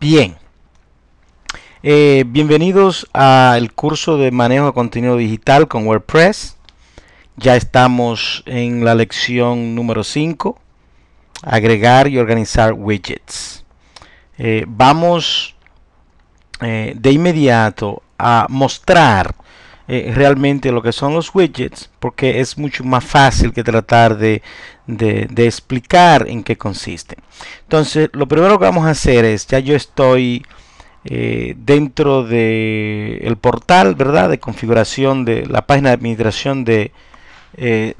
Bien. Eh, bienvenidos al curso de manejo de contenido digital con WordPress. Ya estamos en la lección número 5, agregar y organizar widgets. Eh, vamos eh, de inmediato a mostrar eh, realmente lo que son los widgets, porque es mucho más fácil que tratar de, explicar en qué consiste. Entonces, lo primero que vamos a hacer es, ya yo estoy... Eh, dentro del el portal verdad de configuración de la página de administración de, eh,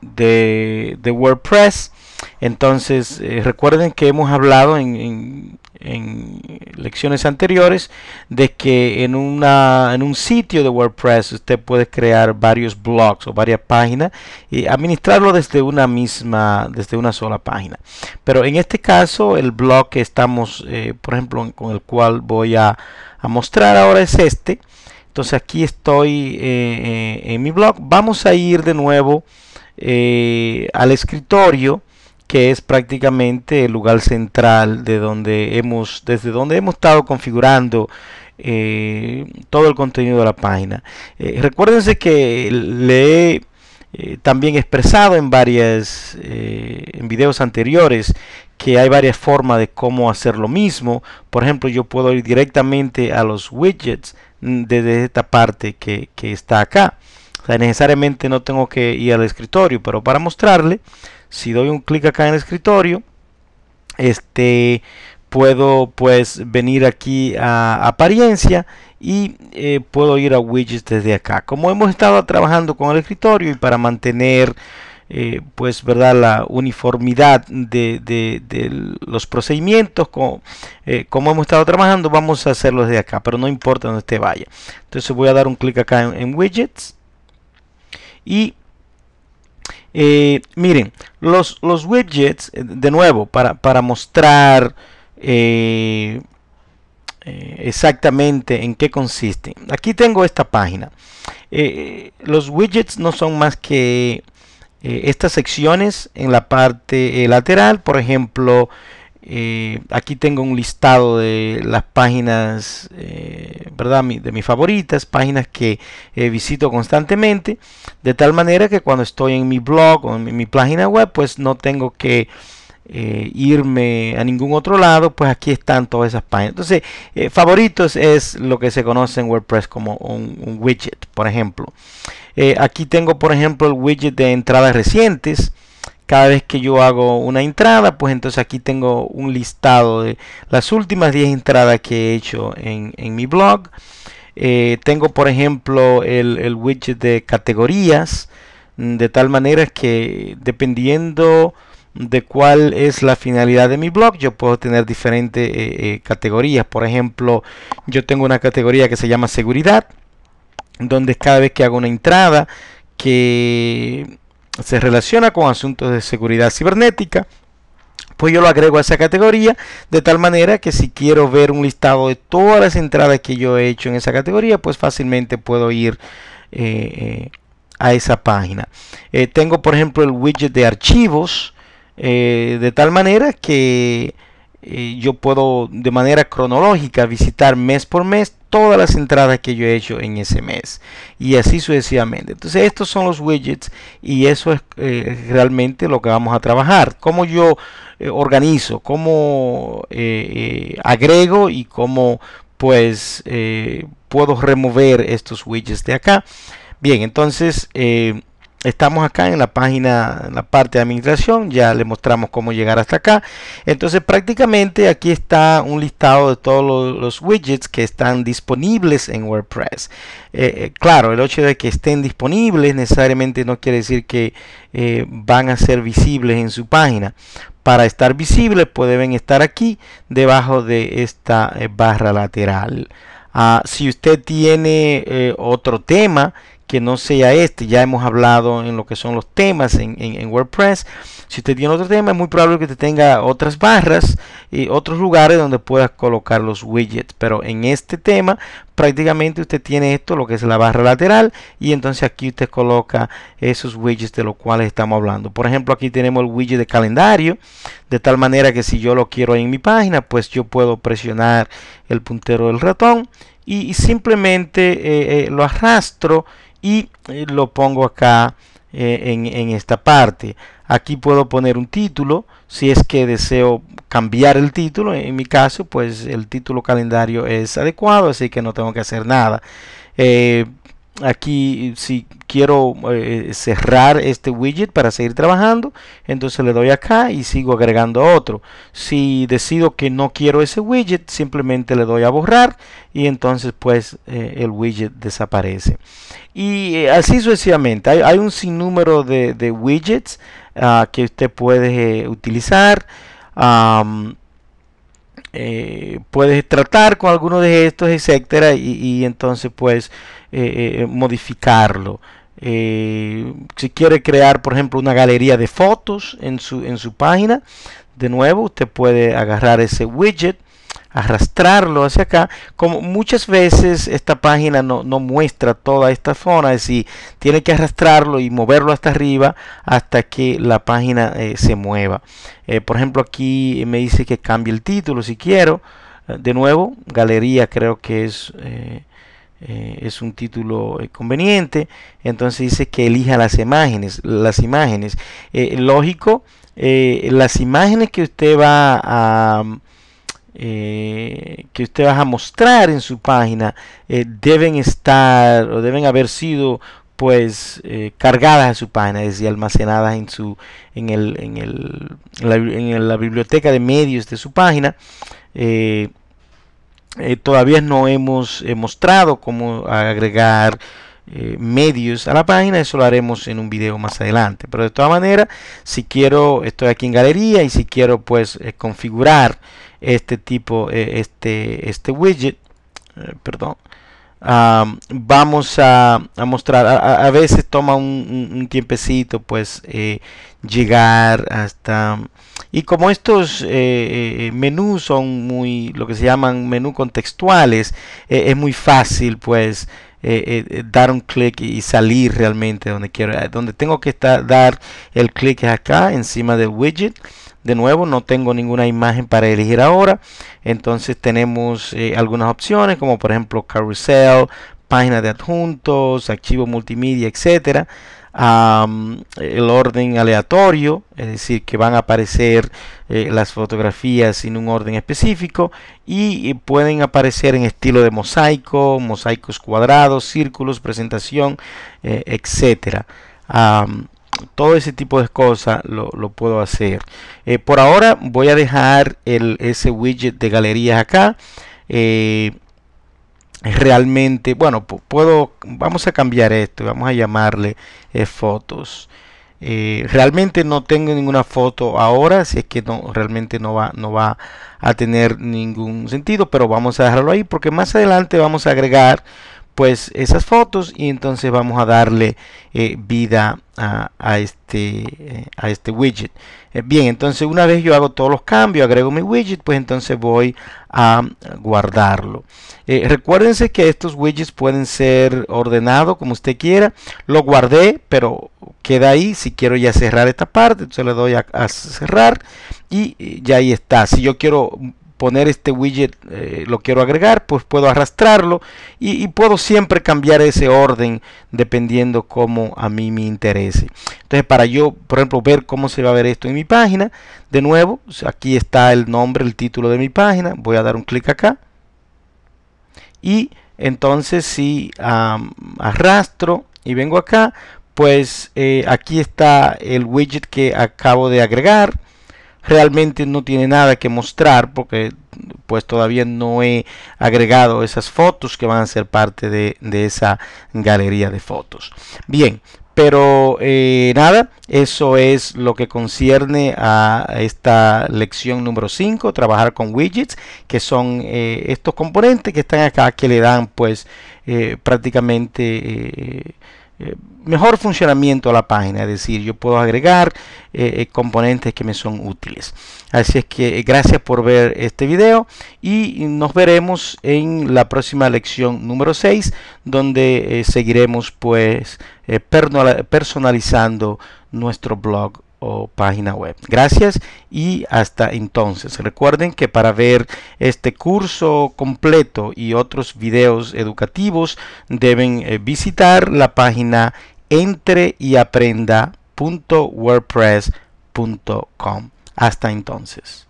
de, WordPress entonces recuerden que hemos hablado en, en lecciones anteriores de que en, una, en un sitio de WordPress usted puede crear varios blogs o varias páginas y administrarlo desde una misma, desde una sola página. Pero en este caso el blog que estamos, eh, por ejemplo, con el cual voy a, mostrar ahora es este. Entonces aquí estoy eh, eh, en mi blog. Vamos a ir de nuevo al escritorio que es prácticamente el lugar central de donde hemos, desde donde hemos estado configurando eh, todo el contenido de la página. Eh, recuérdense que le he eh, también expresado en varias, en videos anteriores que hay varias formas de cómo hacer lo mismo. Por ejemplo, yo puedo ir directamente a los widgets mm, desde esta parte que está acá. O necesariamente no tengo que ir al escritorio, pero para mostrarle, si doy un clic acá en el escritorio, este, puedo pues venir aquí a apariencia y eh, puedo ir a widgets desde acá. Como hemos estado trabajando con el escritorio y para mantener eh, pues verdad la uniformidad de, los procedimientos eh, como, hemos estado trabajando vamos a hacerlo desde acá pero no importa donde esté vaya entonces voy a dar un clic acá en widgets y eh, miren, los, los, widgets, eh, de nuevo, para, para mostrar eh, exactamente en qué consisten. Aquí tengo esta página. los widgets no son más que estas secciones en la parte lateral. Por ejemplo, aquí tengo un listado de las páginas de mis favoritas, páginas que eh, visito constantemente, de tal manera que cuando estoy en mi blog o en mi, página web, pues no tengo que eh, irme a ningún otro lado, pues aquí están todas esas páginas. Entonces, eh, favoritos es lo que se conoce en WordPress como un, widget, por ejemplo. aquí tengo, por ejemplo, el widget de entradas recientes cada vez que yo hago una entrada, pues entonces aquí tengo un listado de las últimas 10 entradas que he hecho en, mi blog. Eh, tengo, por ejemplo, el, widget de categorías, mm, de tal manera que dependiendo de cuál es la finalidad de mi blog, yo puedo tener diferentes eh, eh, categorías. Por ejemplo, yo tengo una categoría que se llama seguridad, donde cada vez que hago una entrada, que se relaciona con asuntos de seguridad cibernética, pues yo lo agrego a esa categoría de tal manera que si quiero ver un listado de todas las entradas que yo he hecho en esa categoría, pues fácilmente puedo ir eh, eh, a esa página. Eh, tengo por ejemplo el widget de archivos de tal manera que eh, yo puedo de manera cronológica visitar mes por mes todas las entradas que yo he hecho en ese mes y así sucesivamente entonces estos son los widgets y eso es eh, realmente lo que vamos a trabajar cómo yo eh, organizo cómo agrego y cómo pues puedo remover estos widgets de acá bien entonces estamos acá en la página, en la parte de administración, ya le mostramos cómo llegar hasta acá. Entonces prácticamente aquí está un listado de todos los, widgets que están disponibles en WordPress. Eh, eh, claro, el hecho de que estén disponibles necesariamente no quiere decir que eh, van a ser visibles en su página. Para estar visibles pues deben estar aquí debajo de esta barra lateral. Ah, si usted tiene otro tema que no sea este. Ya hemos hablado en lo que son los temas en, WordPress. Si usted tiene otro tema, es muy probable que te tenga otras barras y otros lugares donde puedas colocar los widgets. Pero en este tema, prácticamente usted tiene esto, lo que es la barra lateral. Y entonces aquí usted coloca esos widgets de los cuales estamos hablando. Por ejemplo, aquí tenemos el widget de calendario. De tal manera que si yo lo quiero en mi página, pues yo puedo presionar el puntero del ratón y simplemente eh, eh, lo arrastro y eh, lo pongo acá eh, en, esta parte. Aquí puedo poner un título, si es que deseo cambiar el título, en mi caso pues el título calendario es adecuado, así que no tengo que hacer nada. Eh, aquí si quiero eh, cerrar este widget para seguir trabajando entonces le doy acá y sigo agregando otro si decido que no quiero ese widget simplemente le doy a borrar y entonces pues eh, el widget desaparece y eh, así sucesivamente hay, un sinnúmero de, widgets ah, que usted puede utilizar eh, puedes tratar con alguno de estos, etcétera, y, entonces puedes eh, eh, modificarlo. si quiere crear, por ejemplo, una galería de fotos en su, en su página, de nuevo, usted puede agarrar ese widget arrastrarlo hacia acá, como muchas veces esta página no, muestra toda esta zona, es decir, tiene que arrastrarlo y moverlo hasta arriba hasta que la página eh, se mueva. Eh, por ejemplo, aquí me dice que cambie el título si quiero. Eh, de nuevo, galería creo que es... es un título conveniente entonces dice que elija las imágenes las imágenes lógico las imágenes que usted va a eh, que usted va a mostrar en su página eh, deben estar o deben haber sido pues eh, cargadas en su página, es decir, almacenadas en su en el, en, el, en, la, biblioteca de medios de su página. todavía no hemos mostrado cómo agregar medios a la página, eso lo haremos en un video más adelante. Pero de todas maneras, si quiero, estoy aquí en galería y si quiero pues configurar este tipo, e, este, este widget, eh, perdón, vamos a, mostrar, a, veces toma un, tiempecito pues eh, llegar hasta, y como estos eh, menús son muy, lo que se llaman menú contextuales, es muy fácil pues dar un clic y salir realmente donde quiero, donde tengo que estar, dar el clic acá encima del widget, de nuevo, no tengo ninguna imagen para elegir ahora. Entonces tenemos eh, algunas opciones como por ejemplo carrusel, página de adjuntos, archivo multimedia, etcétera. el orden aleatorio, es decir, que van a aparecer eh, las fotografías en un orden específico y, eh, pueden aparecer en estilo de mosaico, mosaicos cuadrados, círculos, presentación, etcétera todo ese tipo de cosas lo, puedo hacer. Eh, por ahora voy a dejar ese widget de galerías acá. Eh, realmente, bueno, puedo, vamos a cambiar esto, vamos a llamarle eh, fotos. realmente no tengo ninguna foto ahora, si es que no, realmente no va, no va a tener ningún sentido, pero vamos a dejarlo ahí porque más adelante vamos a agregar pues esas fotos y entonces vamos a darle eh, vida a, este, eh, a este widget eh, bien entonces una vez yo hago todos los cambios agrego mi widget pues entonces voy a guardarlo recuérdense que estos widgets pueden ser ordenados como usted quiera lo guardé pero queda ahí si quiero ya cerrar esta parte entonces le doy a cerrar y ya ahí está si yo quiero poner este widget, eh, lo quiero agregar, pues puedo arrastrarlo y, puedo siempre cambiar ese orden dependiendo como a mí me interese. Entonces para yo, por ejemplo, ver cómo se va a ver esto en mi página, de nuevo, aquí está el nombre, el título de mi página, voy a dar un clic acá y entonces si arrastro y vengo acá, pues eh, aquí está el widget que acabo de agregar realmente no tiene nada que mostrar porque pues todavía no he agregado esas fotos que van a ser parte de, esa galería de fotos. Bien, pero eh, nada, eso es lo que concierne a esta lección número 5, trabajar con widgets, que son eh, estos componentes que están acá, que le dan pues eh, prácticamente eh, mejor funcionamiento a la página, es decir, yo puedo agregar eh, eh, componentes que me son útiles. Así es que gracias por ver este video y nos veremos en la próxima lección número 6, donde seguiremos pues personalizando nuestro blog o página web. Gracias y hasta entonces. Recuerden que para ver este curso completo y otros videos educativos deben eh, visitar la página entreyaprenda.wordpress.com. Hasta entonces.